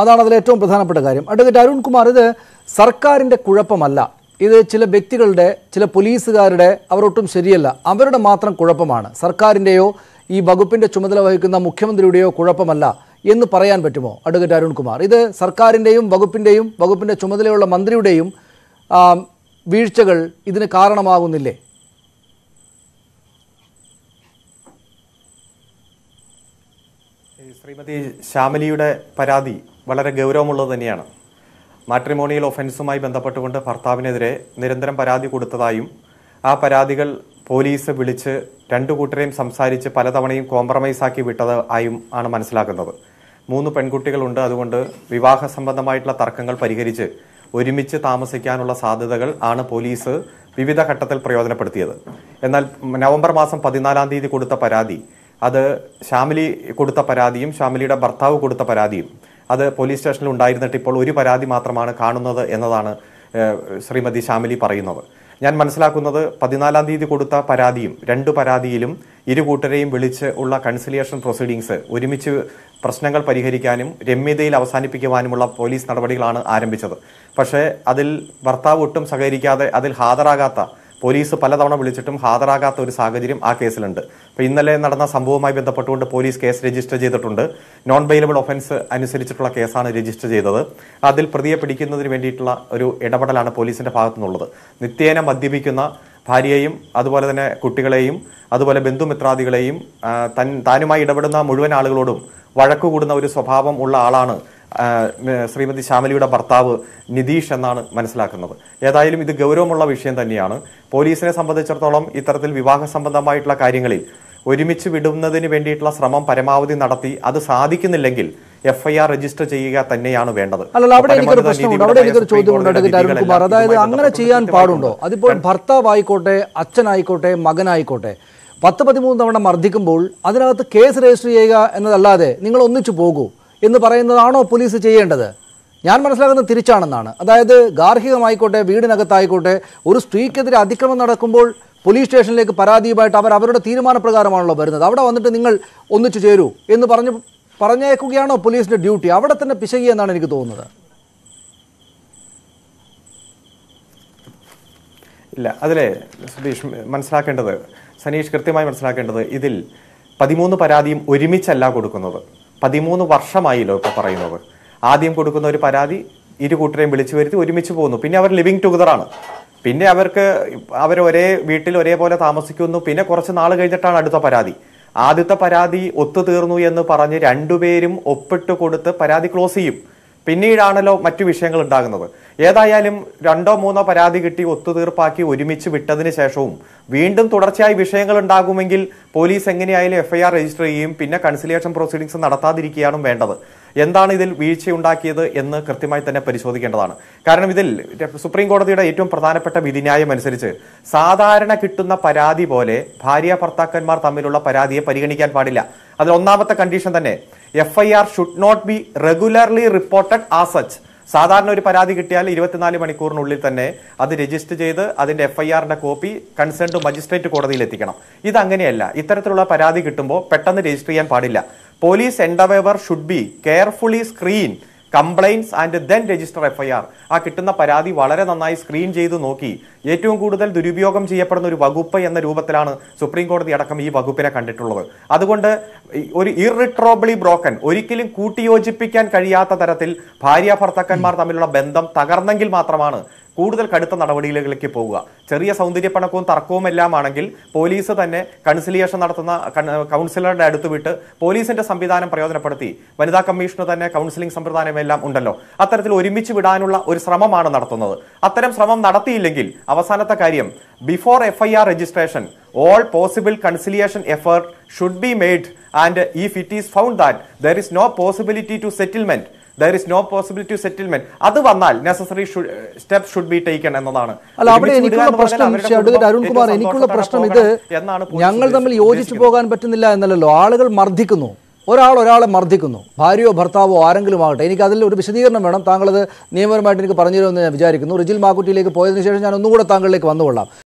അതാണ് അതിൽ ഏറ്റവും പ്രധാനപ്പെട്ട കാര്യം അഡ്വക്കേറ്റ് അരുൺകുമാർ ഇത് സർക്കാരിൻ്റെ കുഴപ്പമല്ല ഇത് ചില വ്യക്തികളുടെ ചില പോലീസുകാരുടെ അവരൊട്ടും ശരിയല്ല അവരുടെ മാത്രം കുഴപ്പമാണ് സർക്കാരിൻ്റെയോ ഈ വകുപ്പിൻ്റെ ചുമതല വഹിക്കുന്ന മുഖ്യമന്ത്രിയുടെയോ കുഴപ്പമല്ല എന്ന് പറയാൻ പറ്റുമോ അഡ്വക്കേറ്റ് അരുൺകുമാർ ഇത് സർക്കാരിൻ്റെയും വകുപ്പിൻ്റെയും വകുപ്പിൻ്റെ ചുമതലയുള്ള മന്ത്രിയുടെയും വീഴ്ചകൾ ഇതിന് കാരണമാകുന്നില്ലേ ശ്രീമതി ശ്യാമലിയുടെ പരാതി വളരെ ഗൗരവമുള്ളത് തന്നെയാണ് മാട്രിമോണിയൽ ഒഫൻസുമായി ബന്ധപ്പെട്ടുകൊണ്ട് ഭർത്താവിനെതിരെ നിരന്തരം പരാതി കൊടുത്തതായും ആ പരാതികൾ പോലീസ് വിളിച്ച് രണ്ടു കൂട്ടരെയും സംസാരിച്ച് പലതവണയും കോംപ്രമൈസ് ആക്കി വിട്ടത് ആയും ആണ് മനസ്സിലാക്കുന്നത് മൂന്ന് പെൺകുട്ടികളുണ്ട് അതുകൊണ്ട് വിവാഹ സംബന്ധമായിട്ടുള്ള തർക്കങ്ങൾ പരിഹരിച്ച് ഒരുമിച്ച് താമസിക്കാനുള്ള സാധ്യതകൾ ആണ് പോലീസ് വിവിധ ഘട്ടത്തിൽ പ്രയോജനപ്പെടുത്തിയത് എന്നാൽ നവംബർ മാസം പതിനാലാം തീയതി കൊടുത്ത പരാതി അത് ഷാമിലി കൊടുത്ത പരാതിയും ഷാമിലിയുടെ ഭർത്താവ് കൊടുത്ത പരാതിയും അത് പോലീസ് സ്റ്റേഷനിൽ ഉണ്ടായിരുന്നിട്ട് ഇപ്പോൾ ഒരു പരാതി മാത്രമാണ് കാണുന്നത് എന്നതാണ് ശ്രീമതി ശ്യാമിലി പറയുന്നത് ഞാൻ മനസ്സിലാക്കുന്നത് പതിനാലാം തീയതി കൊടുത്ത പരാതിയും രണ്ട് പരാതിയിലും ഇരു കൂട്ടരെയും വിളിച്ച് ഉള്ള കൺസിലിയേഷൻ പ്രൊസീഡിങ്സ് ഒരുമിച്ച് പ്രശ്നങ്ങൾ പരിഹരിക്കാനും രമ്യതയിൽ അവസാനിപ്പിക്കുവാനുമുള്ള പോലീസ് നടപടികളാണ് ആരംഭിച്ചത് പക്ഷേ അതിൽ ഭർത്താവ് ഒട്ടും സഹകരിക്കാതെ അതിൽ ഹാജരാകാത്ത പോലീസ് പലതവണ വിളിച്ചിട്ടും ഹാജരാകാത്ത ഒരു സാഹചര്യം ആ കേസിലുണ്ട് അപ്പോൾ ഇന്നലെ നടന്ന സംഭവവുമായി ബന്ധപ്പെട്ടുകൊണ്ട് പോലീസ് കേസ് രജിസ്റ്റർ ചെയ്തിട്ടുണ്ട് നോൺ ബെയിലബിൾ ഒഫൻസ് അനുസരിച്ചിട്ടുള്ള കേസാണ് രജിസ്റ്റർ ചെയ്തത് അതിൽ പ്രതിയെ പിടിക്കുന്നതിന് വേണ്ടിയിട്ടുള്ള ഒരു ഇടപെടലാണ് പോലീസിന്റെ ഭാഗത്തു നിന്നുള്ളത് നിത്യേന മദ്യപിക്കുന്ന ഭാര്യയെയും അതുപോലെ തന്നെ കുട്ടികളെയും അതുപോലെ ബന്ധുമിത്രാദികളെയും തൻ താനുമായി ഇടപെടുന്ന മുഴുവൻ ആളുകളോടും വഴക്കുകൂടുന്ന ഒരു സ്വഭാവം ഉള്ള ആളാണ് ശ്രീമതി ശ്യാമലിയുടെ ഭർത്താവ് നിതീഷ് എന്നാണ് മനസ്സിലാക്കുന്നത് ഏതായാലും ഇത് ഗൗരവമുള്ള വിഷയം തന്നെയാണ് പോലീസിനെ സംബന്ധിച്ചിടത്തോളം ഇത്തരത്തിൽ വിവാഹ സംബന്ധമായിട്ടുള്ള കാര്യങ്ങളിൽ ഒരുമിച്ച് വിടുന്നതിന് വേണ്ടിയിട്ടുള്ള ശ്രമം പരമാവധി നടത്തി അത് സാധിക്കുന്നില്ലെങ്കിൽ എഫ്ഐആർ രജിസ്റ്റർ ചെയ്യുക തന്നെയാണ് വേണ്ടത് അല്ലല്ല അവിടെ എനിക്കൊരു പ്രശ്നമുണ്ട് അവിടെ എനിക്കൊരു ചോദ്യമുണ്ട് അരുൺ കുമാർ അതായത് അങ്ങനെ ചെയ്യാൻ പാടുണ്ടോ അതിപ്പോൾ ഭർത്താവായിക്കോട്ടെ അച്ഛനായിക്കോട്ടെ മകനായിക്കോട്ടെ പത്ത് പതിമൂന്ന് തവണ മർദ്ദിക്കുമ്പോൾ അതിനകത്ത് കേസ് രജിസ്റ്റർ ചെയ്യുക എന്നതല്ലാതെ നിങ്ങൾ ഒന്നിച്ചു പോകൂ എന്ന് പറയുന്നതാണോ പോലീസ് ചെയ്യേണ്ടത് ഞാൻ മനസ്സിലാക്കുന്നത് തിരിച്ചാണെന്നാണ് അതായത് ഗാർഹികമായിക്കോട്ടെ വീടിനകത്തായിക്കോട്ടെ ഒരു സ്ത്രീക്കെതിരെ അതിക്രമം നടക്കുമ്പോൾ പോലീസ് സ്റ്റേഷനിലേക്ക് പരാതിയുമായിട്ട് അവർ അവരുടെ തീരുമാനപ്രകാരമാണല്ലോ വരുന്നത് അവിടെ വന്നിട്ട് നിങ്ങൾ ഒന്നിച്ചു ചേരൂ എന്ന് പറഞ്ഞ് പറഞ്ഞേക്കുകയാണോ പോലീസിൻ്റെ ഡ്യൂട്ടി അവിടെ തന്നെ പിശകി എന്നാണ് എനിക്ക് തോന്നുന്നത് ഇല്ല അതിലെ സുധീഷ് മനസ്സിലാക്കേണ്ടത് സനീഷ് കൃത്യമായി മനസ്സിലാക്കേണ്ടത് ഇതിൽ പതിമൂന്ന് പരാതിയും ഒരുമിച്ചല്ല കൊടുക്കുന്നത് പതിമൂന്ന് വർഷമായില്ലോ ഇപ്പോൾ പറയുന്നത് ആദ്യം കൊടുക്കുന്ന ഒരു പരാതി ഇരു കൂട്ടരെയും വിളിച്ചു വരുത്തി ഒരുമിച്ച് പോകുന്നു പിന്നെ അവർ ലിവിങ് ടുഗദറാണ് പിന്നെ അവർക്ക് അവർ ഒരേ വീട്ടിൽ ഒരേപോലെ താമസിക്കുന്നു പിന്നെ കുറച്ച് നാൾ കഴിഞ്ഞിട്ടാണ് അടുത്ത പരാതി ആദ്യത്തെ പരാതി ഒത്തുതീർന്നു എന്ന് പറഞ്ഞ് രണ്ടുപേരും ഒപ്പിട്ട് കൊടുത്ത് പരാതി ക്ലോസ് ചെയ്യും പിന്നീടാണല്ലോ മറ്റു വിഷയങ്ങൾ ഉണ്ടാകുന്നത് ഏതായാലും രണ്ടോ മൂന്നോ പരാതി കിട്ടി ഒത്തുതീർപ്പാക്കി ഒരുമിച്ച് വിട്ടതിന് ശേഷവും വീണ്ടും തുടർച്ചയായി വിഷയങ്ങൾ ഉണ്ടാകുമെങ്കിൽ പോലീസ് എങ്ങനെയായാലും എഫ്ഐആർ രജിസ്റ്റർ ചെയ്യും പിന്നെ കൺസിലിയേഷൻ പ്രൊസീഡിങ്സ് നടത്താതിരിക്കുകയാണ് വേണ്ടത് എന്താണ് ഇതിൽ വീഴ്ചയുണ്ടാക്കിയത് എന്ന് കൃത്യമായി തന്നെ പരിശോധിക്കേണ്ടതാണ് കാരണം ഇതിൽ സുപ്രീം കോടതിയുടെ ഏറ്റവും പ്രധാനപ്പെട്ട വിധിന്യായം അനുസരിച്ച് സാധാരണ കിട്ടുന്ന പരാതി പോലെ ഭാര്യ ഭർത്താക്കന്മാർ തമ്മിലുള്ള പരാതിയെ പരിഗണിക്കാൻ പാടില്ല അതിൽ ഒന്നാമത്തെ കണ്ടീഷൻ തന്നെ F I R should not be regularly reported ആ സച്ച് സാധാരണ ഒരു പരാതി കിട്ടിയാൽ ഇരുപത്തിനാല് മണിക്കൂറിനുള്ളിൽ തന്നെ അത് രജിസ്റ്റർ ചെയ്ത് അതിന്റെ എഫ്ഐആറിന്റെ കോപ്പി കൺസേൺഡ് മജിസ്ട്രേറ്റ് കോടതിയിൽ എത്തിക്കണം ഇത് അങ്ങനെയല്ല ഇത്തരത്തിലുള്ള പരാതി കിട്ടുമ്പോൾ പെട്ടെന്ന് രജിസ്റ്റർ ചെയ്യാൻ പാടില്ല police endeavour should be carefully screen complaints and then register F I R ആ കിട്ടുന്ന പരാതി വളരെ നന്നായി സ്ക്രീൻ ചെയ്ത് നോക്കി ഏറ്റവും കൂടുതൽ ദുരുപയോഗം ചെയ്യപ്പെടുന്ന ഒരു വകുപ്പ് എന്ന രൂപത്തിലാണ് സുപ്രീം കോടതി അടക്കം ഈ വകുപ്പിനെ കണ്ടിട്ടുള്ളത് അതുകൊണ്ട് ഒരു ഇറിട്രോബിളി ബ്രോക്കൻ ഒരിക്കലും കൂട്ടിയോജിപ്പിക്കാൻ കഴിയാത്ത തരത്തിൽ ഭാര്യ ഭർത്താക്കന്മാർ തമ്മിലുള്ള ബന്ധം തകർന്നെങ്കിൽ മാത്രമാണ് കൂടുതൽ കടുത്ത നടപടികളിലേക്ക് പോവുക ചെറിയ പണക്കവും തർക്കവും എല്ലാം ആണെങ്കിൽ പോലീസ് തന്നെ കൺസിലിയേഷൻ നടത്തുന്ന കൗൺസിലറുടെ അടുത്ത് വിട്ട് പോലീസിന്റെ സംവിധാനം പ്രയോജനപ്പെടുത്തി വനിതാ കമ്മീഷന് തന്നെ കൗൺസിലിംഗ് സമ്പ്രദായം എല്ലാം ഉണ്ടല്ലോ അത്തരത്തിൽ ഒരുമിച്ച് വിടാനുള്ള ഒരു ശ്രമമാണ് നടത്തുന്നത് അത്തരം ശ്രമം നടത്തിയില്ലെങ്കിൽ അവസാനത്തെ കാര്യം before F registration all possible conciliation effort should be made and if it is found that there is no possibility to settlement there is no possibility to settlement അത് വന്നാൽ necessary steps should be taken എന്നതാണ് അല്ല അവിടെ എനിക്കുള്ള പ്രശ്നം അരുൺകുമാർ എനിക്കുള്ള പ്രശ്നം ഇത് എന്നാണ് ഞങ്ങൾ തമ്മിൽ യോജിച്ചു പോകാൻ പറ്റുന്നില്ല എന്നല്ലല്ലോ ആളുകൾ മർദ്ദിക്കുന്നു ഒരാൾ ഒരാളെ മർദ്ദിക്കുന്നു ഭാര്യയോ ഭർത്താവോ ആരെങ്കിലും ആകട്ടെ എനിക്ക് അതിൽ ഒരു വിശദീകരണം വേണം താങ്കളത് നിയമപരമായിട്ട് എനിക്ക് പറഞ്ഞു തരുമെന്ന് ഞാൻ വിചാരിക്കുന്നു റിജിൽ മാക്കുട്ടിയിലേക്ക് പോയതിനു ശേഷം ഞാൻ ഒന്നുകൂടെ താങ്കളിലേക്ക് വന്നുകൊള്ളാം